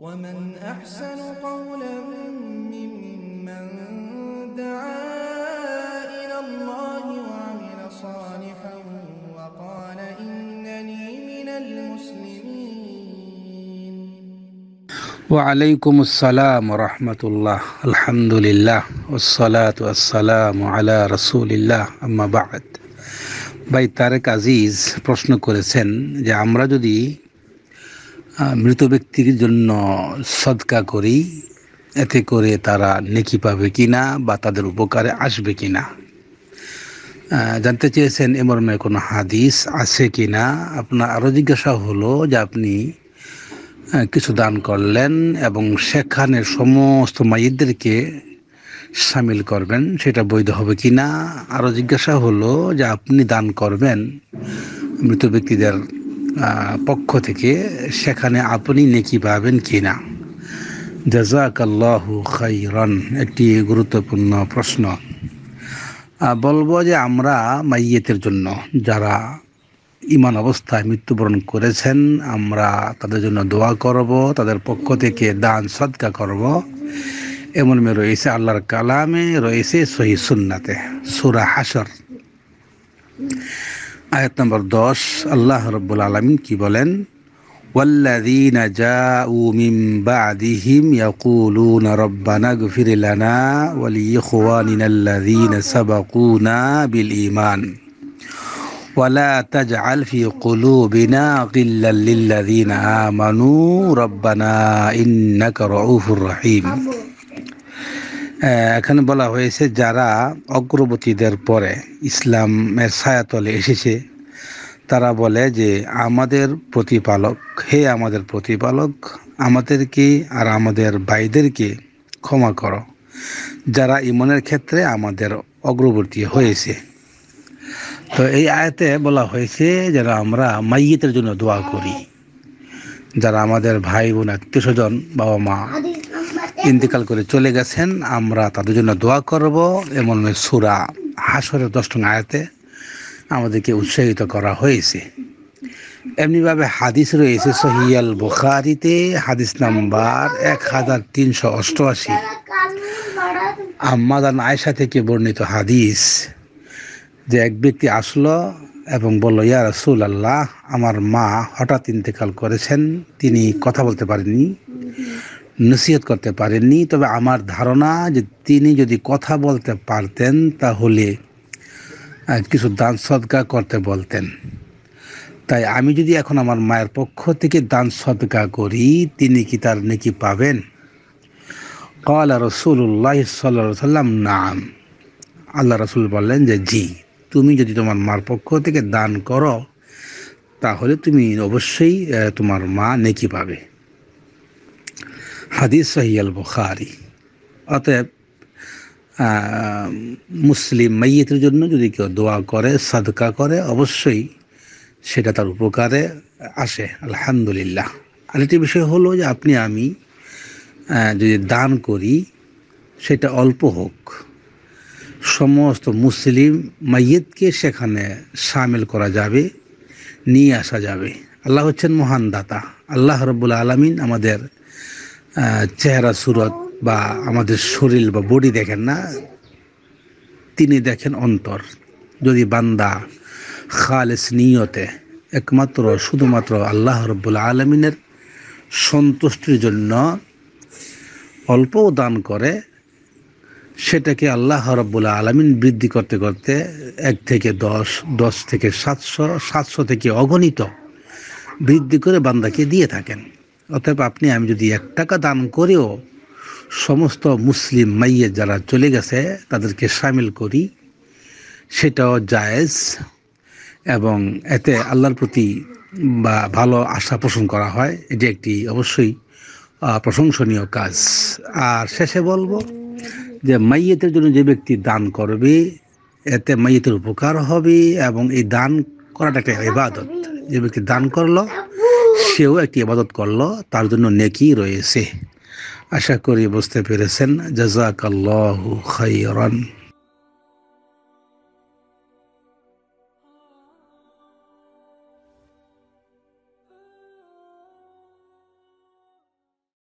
ومن أحسن قولا ممن دعا إلى الله وعمل صالحا وقال إنني من المسلمين وعليكم السلام ورحمة الله الحمد لله والصلاة والسلام على رسول الله أما بعد ভাই তারেক আজিজ প্রশ্ন করেছেন যে আমরা যদি মৃত ব্যক্তির জন্য সদকা করি এতে করে তারা নেকি পাবে কি না বা তাদের উপকারে আসবে কি না জানতে চেয়েছেন এ মর্মে কোনো হাদিস আছে কি না আপনার আরও জিজ্ঞাসা হলো যে আপনি কিছু দান করলেন এবং সেখানে সমস্ত মাইদেরকে সামিল করবেন সেটা বৈধ হবে কি না আরও জিজ্ঞাসা হলো যে আপনি দান করবেন মৃত ব্যক্তিদের পক্ষ থেকে সেখানে আপনি নেকি পাবেন কি না জাজাকাল্লাহু খাইরন একটি গুরুত্বপূর্ণ প্রশ্ন বলবো যে আমরা মাইয়েতের জন্য যারা ইমান অবস্থায় মৃত্যুবরণ করেছেন আমরা তাদের জন্য দোয়া করব তাদের পক্ষ থেকে দান সৎকা করব এমন মেয়ে রয়েছে আল্লাহর কালামে রয়েছে সহি সুন্নাতে সুরা হাসর আয়াত নম্বর দশ আল্লাহ রব্বুল আলমিন কি বলেন والذين جاءوا من بعدهم يقولون ربنا اغفر لنا ولإخواننا الذين سبقونا بالإيمان ولا تجعل في قلوبنا غلا للذين آمنوا ربنا إنك رؤوف رحيم এখানে বলা হয়েছে যারা অগ্রবর্তীদের পরে ইসলামের ছায়াতলে এসেছে তারা বলে যে আমাদের প্রতিপালক হে আমাদের প্রতিপালক আমাদেরকে আর আমাদের ভাইদেরকে ক্ষমা করো যারা ইমনের ক্ষেত্রে আমাদের অগ্রবর্তী হয়েছে তো এই আয়তে বলা হয়েছে যারা আমরা মাইয়েতের জন্য দোয়া করি যারা আমাদের ভাই বোন আত্মীয় স্বজন বাবা মা ইন্তিকাল করে চলে গেছেন আমরা তাদের জন্য দোয়া করব এমন সুরা হাসরের দশ আয়াতে আমাদেরকে উৎসাহিত করা হয়েছে এমনিভাবে হাদিস রয়েছে সহিয়াল বুখারিতে হাদিস নাম্বার এক হাজার তিনশো অষ্টআশি আম্মাদান আয়সা থেকে বর্ণিত হাদিস যে এক ব্যক্তি আসলো এবং বলল ইয়া রসুল আল্লাহ আমার মা হঠাৎ ইন্তেকাল করেছেন তিনি কথা বলতে পারেননি নসিহত করতে পারেননি তবে আমার ধারণা যে তিনি যদি কথা বলতে পারতেন তাহলে কিছু দান সদকা করতে বলতেন তাই আমি যদি এখন আমার মায়ের পক্ষ থেকে দান সদকা করি তিনি কি তার নেকি পাবেন কলা রসুল্লাহ সাল্লাম নাম আল্লাহ রসুল বললেন যে জি তুমি যদি তোমার মার পক্ষ থেকে দান করো তাহলে তুমি অবশ্যই তোমার মা নেকি পাবে হাদিস সহিয়াল বুখারি অতএব মুসলিম মাইয়েতের জন্য যদি কেউ দোয়া করে সাদকা করে অবশ্যই সেটা তার উপকারে আসে আলহামদুলিল্লাহ আরেকটি বিষয় হলো যে আপনি আমি যদি দান করি সেটা অল্প হোক সমস্ত মুসলিম মাইয়েতকে সেখানে সামিল করা যাবে নিয়ে আসা যাবে আল্লাহ হচ্ছেন মহান দাতা আল্লাহ রব্বুল আলমিন আমাদের চেহারা সুরত বা আমাদের শরীর বা বডি দেখেন না তিনি দেখেন অন্তর যদি বান্দা খালেস নিয়তে একমাত্র শুধুমাত্র আল্লাহ রব্বুল আলমিনের সন্তুষ্টির জন্য অল্প দান করে সেটাকে আল্লাহ রব্বুল আলমিন বৃদ্ধি করতে করতে এক থেকে দশ দশ থেকে সাতশো সাতশো থেকে অগণিত বৃদ্ধি করে বান্দাকে দিয়ে থাকেন অতএব আপনি আমি যদি এক টাকা দান করেও সমস্ত মুসলিম মাইয়ে যারা চলে গেছে তাদেরকে সামিল করি সেটাও জায়েজ এবং এতে আল্লাহর প্রতি বা ভালো আশা পোষণ করা হয় এটি একটি অবশ্যই প্রশংসনীয় কাজ আর শেষে বলবো যে মাইয়েতের জন্য যে ব্যক্তি দান করবে এতে মাইয়েতের উপকার হবে এবং এই দান করাটা একটা ইবাদত যে ব্যক্তি দান করলো সেও একটি আবাদত করল তার জন্য নেকি রয়েছে আশা করি বুঝতে পেরেছেন জাজাকাল্লাহ খাইরান